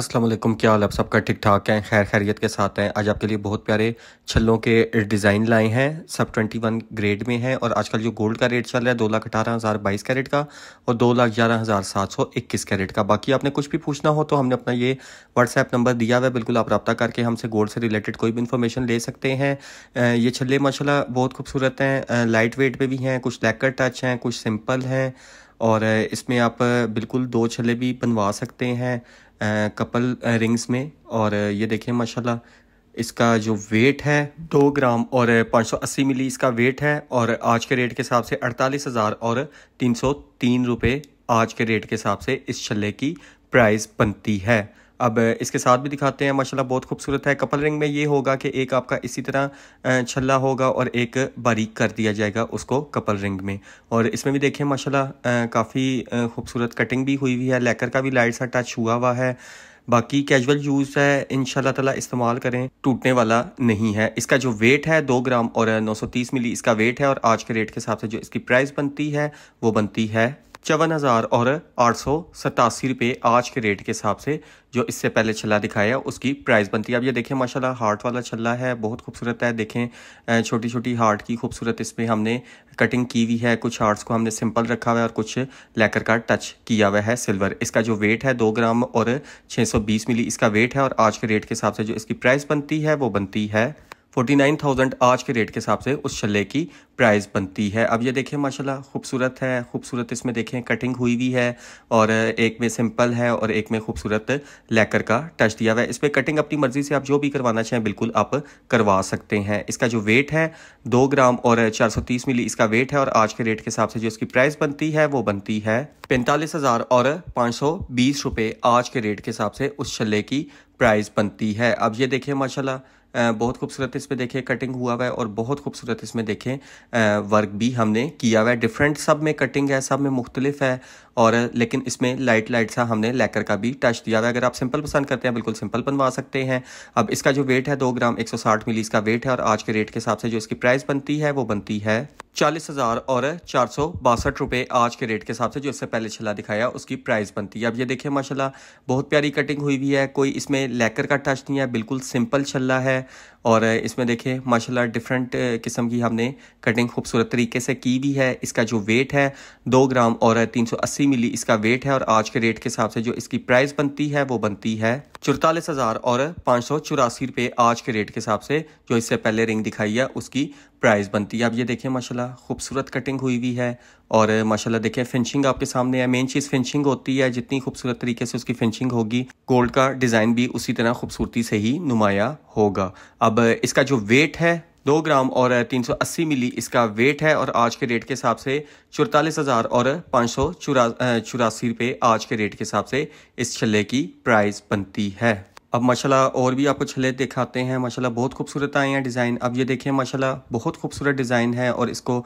अस्सलाम वालेकुम क्या हाल आप सबका ठीक ठाक हैं खैर खैरियत के साथ हैं आज आपके लिए बहुत प्यारे छलों के डिज़ाइन लाए हैं सब 21 ग्रेड में हैं और आजकल जो गोल्ड का रेट चल रहा है दो लाख अठारह हज़ार बाईस कैरेट का और दो लाख ग्यारह हज़ार सात सौ इक्कीस कैरेट का बाकी आपने कुछ भी पूछना हो तो हमने अपना ये व्हाट्सएप नंबर दिया हुआ है बिल्कुल आप रब्ता करके हमसे गोल्ड से रिलेटेड कोई भी इन्फॉर्मेशन ले सकते हैं ये छले माशाला बहुत खूबसूरत हैं लाइट वेट पर भी हैं कुछ लैकर टच हैं कुछ सिंपल हैं और इसमें आप बिल्कुल दो छले भी बनवा सकते हैं कपल रिंग्स में और ये देखें माशाल्लाह इसका जो वेट है दो ग्राम और 580 मिली इसका वेट है और आज के रेट के हिसाब से अड़तालीस हज़ार और तीन सौ तीन रुपये आज के रेट के हिसाब से इस छले की प्राइस बनती है अब इसके साथ भी दिखाते हैं माशाल्लाह बहुत खूबसूरत है कपल रिंग में ये होगा कि एक आपका इसी तरह छल्ला होगा और एक बारीक कर दिया जाएगा उसको कपल रिंग में और इसमें भी देखें माशाल्लाह काफ़ी खूबसूरत कटिंग भी हुई हुई है लेकर का भी लाइट सा टच हुआ हुआ है बाकी कैजुअल यूज़ है इन ताला इस्तेमाल करें टूटने वाला नहीं है इसका जो वेट है दो ग्राम और 930 मिली इसका वेट है और आज के रेट के हिसाब से जो इसकी प्राइस बनती है वो बनती है चौवन हज़ार और आठ सौ सतासी रुपये आज के रेट के हिसाब से जो इससे पहले छल्ला दिखाया उसकी प्राइस बनती है अब ये देखें माशाल्लाह हार्ट वाला छल्ला है बहुत खूबसूरत है देखें छोटी छोटी हार्ट की खूबसूरत इसमें हमने कटिंग की हुई है कुछ हार्ट्स को हमने सिंपल रखा हुआ है और कुछ लेकर का टच किया हुआ है सिल्वर इसका जो वेट है दो ग्राम और छः मिली इसका वेट है और आज के रेट के हिसाब से जो इसकी प्राइस बनती है वो बनती है 49,000 आज के रेट के हिसाब से उस छल्ले की प्राइस बनती है अब ये देखें माशाल्लाह खूबसूरत है खूबसूरत इसमें देखें कटिंग हुई हुई है और एक में सिंपल है और एक में खूबसूरत लेकर का टच दिया हुआ है इस पर कटिंग अपनी मर्ज़ी से आप जो भी करवाना चाहें बिल्कुल आप करवा सकते हैं इसका जो वेट है दो ग्राम और चार मिली इसका वेट है और आज के रेट के हिसाब से जो इसकी प्राइस बनती है वो बनती है पैंतालीस हज़ार और पाँच सौ बीस रुपये आज के रेट के हिसाब से उस छल्ले की प्राइस बनती है अब ये देखें माशाल्लाह बहुत खूबसूरत इसमें देखें कटिंग हुआ हुआ है और बहुत खूबसूरत इसमें देखें वर्क भी हमने किया हुआ है डिफरेंट सब में कटिंग है सब में मुख्तलिफ है और लेकिन इसमें लाइट लाइट सा हमने लेकर का भी टच दिया था अगर आप सिंपल पसंद करते हैं बिल्कुल सिंपल बनवा सकते हैं अब इसका जो वेट है दो ग्राम साठ मिली इसका वेट है और आज के रेट के हिसाब से जो इसकी प्राइस बनती है वो बनती है चालीस हज़ार और चार सौ बासठ रुपये आज के रेट के हिसाब से जो इससे पहले छला दिखाया उसकी प्राइस बनती है अब ये देखिए माशाल्लाह बहुत प्यारी कटिंग हुई हुई है कोई इसमें लेकर का टच नहीं है बिल्कुल सिंपल छला है और इसमें देखिए माशाल्लाह डिफरेंट किस्म की हमने कटिंग खूबसूरत तरीके से की भी है इसका जो वेट है दो ग्राम और तीन सौ अस्सी मिली इसका वेट है और आज के रेट के हिसाब से जो इसकी प्राइस बनती है वो बनती है चौतालीस हज़ार और पाँच सौ चौरासी रुपये आज के रेट के हिसाब से जो इससे पहले रिंग दिखाई है उसकी प्राइस बनती है अब ये देखिए माशाल्लाह खूबसूरत कटिंग हुई हुई है और माशाल्लाह देखिए फिनिशिंग आपके सामने है मेन चीज़ फिनिशिंग होती है जितनी खूबसूरत तरीके से उसकी फिनिशिंग होगी गोल्ड का डिज़ाइन भी उसी तरह खूबसूरती से ही नुमाया होगा अब इसका जो वेट है दो ग्राम और 380 मिली इसका वेट है और आज के रेट के हिसाब से चौतालीस हज़ार और पाँच सौ चुरा चौरासी रुपये आज के रेट के हिसाब से इस छल्ले की प्राइस बनती है अब माशाल्लाह और भी आपको छले दिखाते हैं माशाल्लाह बहुत खूबसूरत आए हैं डिज़ाइन अब ये देखें माशाल्लाह बहुत खूबसूरत डिज़ाइन है और इसको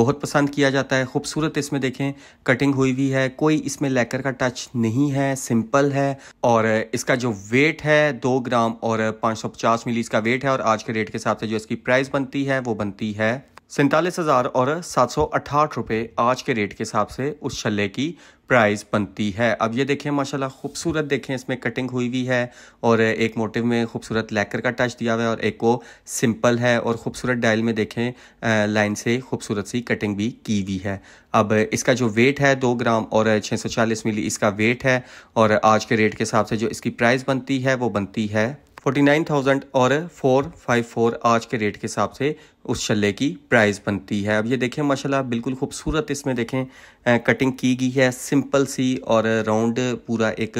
बहुत पसंद किया जाता है खूबसूरत इसमें देखें कटिंग हुई हुई है कोई इसमें लेकर का टच नहीं है सिंपल है और इसका जो वेट है दो ग्राम और पाँच मिली इसका वेट है और आज के रेट के हिसाब से जो इसकी प्राइस बनती है वो बनती है सैंतालीस हज़ार और सात सौ अट्ठाठ रुपये आज के रेट के हिसाब से उस छल्ले की प्राइस बनती है अब ये देखें माशाल्लाह खूबसूरत देखें इसमें कटिंग हुई हुई है और एक मोटिव में खूबसूरत लैकर का टच दिया हुआ है और एक को सिंपल है और खूबसूरत डायल में देखें लाइन से खूबसूरत सी कटिंग भी की हुई है अब इसका जो वेट है दो ग्राम और चालीस मिली इसका वेट है और आज के रेट के हिसाब से जो इसकी प्राइस बनती है वो बनती है फोर्टी नाइन थाउजेंड और फोर फाइव फोर आज के रेट के हिसाब से उस शल्ले की प्राइस बनती है अब ये देखें माशाल्लाह बिल्कुल खूबसूरत इसमें देखें कटिंग की गई है सिंपल सी और राउंड पूरा एक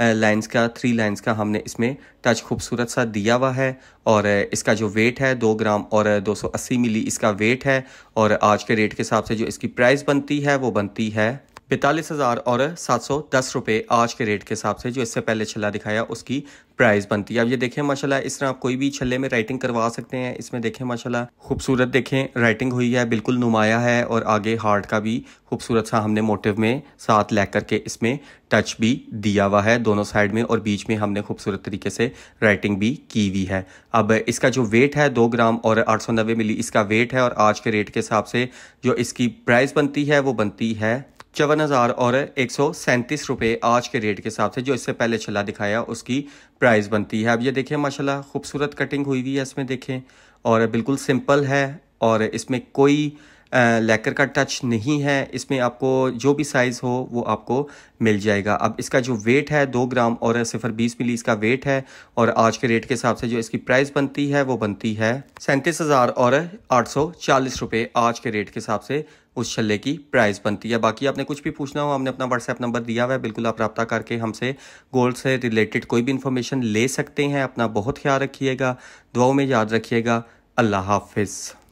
लाइंस का थ्री लाइंस का हमने इसमें टच खूबसूरत सा दिया हुआ है और इसका जो वेट है दो ग्राम और 280 मिली इसका वेट है और आज के रेट के हिसाब से जो इसकी प्राइस बनती है वो बनती है पैंतालीस हज़ार और सात सौ दस रुपये आज के रेट के हिसाब से जो इससे पहले छल्ला दिखाया उसकी प्राइस बनती है अब ये देखें माशाल्लाह इस तरह आप कोई भी छल्ले में राइटिंग करवा सकते हैं इसमें देखें माशाल्लाह खूबसूरत देखें राइटिंग हुई है बिल्कुल नुमाया है और आगे हार्ट का भी खूबसूरत सा हमने मोटिव में साथ लैग करके इसमें टच भी दिया हुआ है दोनों साइड में और बीच में हमने खूबसूरत तरीके से राइटिंग भी की हुई है अब इसका जो वेट है दो ग्राम और आठ सौ नब्बे मिली इसका वेट है और आज के रेट के हिसाब से जो इसकी प्राइस बनती है वो बनती है चौवन हज़ार और एक सौ सैंतीस रुपये आज के रेट के हिसाब से जो इससे पहले छला दिखाया उसकी प्राइस बनती है अब ये देखें माशाल्लाह खूबसूरत कटिंग हुई हुई है इसमें देखें और बिल्कुल सिंपल है और इसमें कोई लेकर का टच नहीं है इसमें आपको जो भी साइज़ हो वो आपको मिल जाएगा अब इसका जो वेट है दो ग्राम और सिफर बीस मिली इसका वेट है और आज के रेट के हिसाब से जो इसकी प्राइस बनती है वो बनती है सैंतीस हज़ार और आठ सौ चालीस रुपये आज के रेट के हिसाब से उस छल्ले की प्राइस बनती है बाकी आपने कुछ भी पूछना हो हमने अपना व्हाट्सएप नंबर दिया हुआ है बिल्कुल आप रब्ता करके हमसे गोल्ड से रिलेटेड कोई भी इन्फॉर्मेशन ले सकते हैं अपना बहुत ख्याल रखिएगा दुआओं में याद रखिएगा अल्लाह हाफिज़